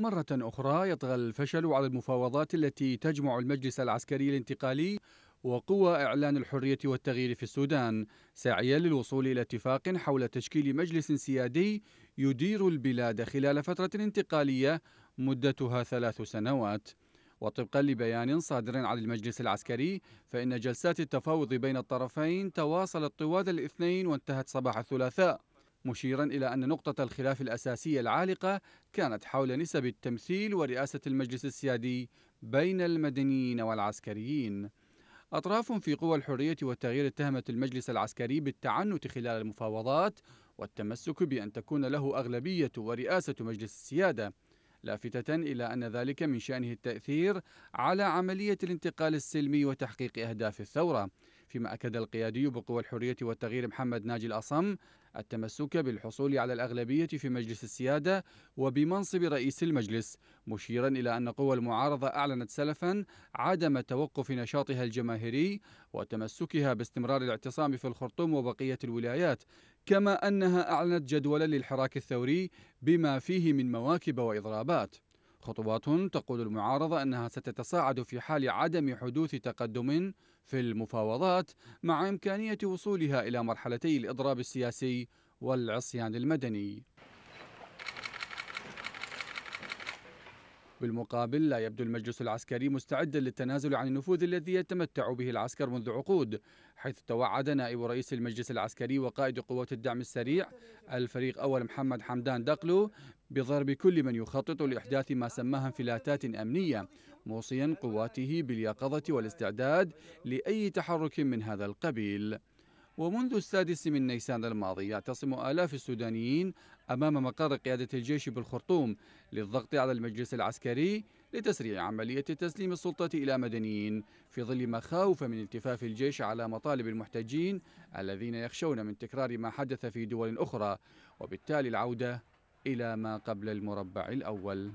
مرة أخرى يطغى الفشل على المفاوضات التي تجمع المجلس العسكري الانتقالي وقوى إعلان الحرية والتغيير في السودان سعيا للوصول إلى اتفاق حول تشكيل مجلس سيادي يدير البلاد خلال فترة انتقالية مدتها ثلاث سنوات وطبقا لبيان صادر عن المجلس العسكري فإن جلسات التفاوض بين الطرفين تواصلت طوال الاثنين وانتهت صباح الثلاثاء مشيرا إلى أن نقطة الخلاف الأساسية العالقة كانت حول نسب التمثيل ورئاسة المجلس السيادي بين المدنيين والعسكريين أطراف في قوى الحرية والتغيير اتهمت المجلس العسكري بالتعنت خلال المفاوضات والتمسك بأن تكون له أغلبية ورئاسة مجلس السيادة لافتة إلى أن ذلك من شأنه التأثير على عملية الانتقال السلمي وتحقيق أهداف الثورة فيما أكد القيادي بقوى الحرية والتغيير محمد ناجي الأصم التمسك بالحصول على الأغلبية في مجلس السيادة وبمنصب رئيس المجلس مشيرا إلى أن قوى المعارضة أعلنت سلفا عدم توقف نشاطها الجماهيري وتمسكها باستمرار الاعتصام في الخرطوم وبقية الولايات كما أنها أعلنت جدولا للحراك الثوري بما فيه من مواكب وإضرابات خطوات تقول المعارضة أنها ستتصاعد في حال عدم حدوث تقدم في المفاوضات مع إمكانية وصولها إلى مرحلتي الإضراب السياسي والعصيان المدني بالمقابل لا يبدو المجلس العسكري مستعدا للتنازل عن النفوذ الذي يتمتع به العسكر منذ عقود حيث توعد نائب رئيس المجلس العسكري وقائد قوات الدعم السريع الفريق أول محمد حمدان دقلو بضرب كل من يخطط لإحداث ما سماها انفلاتات أمنية موصيا قواته باليقظة والاستعداد لأي تحرك من هذا القبيل ومنذ السادس من نيسان الماضي يعتصم آلاف السودانيين أمام مقر قيادة الجيش بالخرطوم للضغط على المجلس العسكري لتسريع عملية تسليم السلطة إلى مدنيين في ظل مخاوف من التفاف الجيش على مطالب المحتجين الذين يخشون من تكرار ما حدث في دول أخرى وبالتالي العودة إلى ما قبل المربع الأول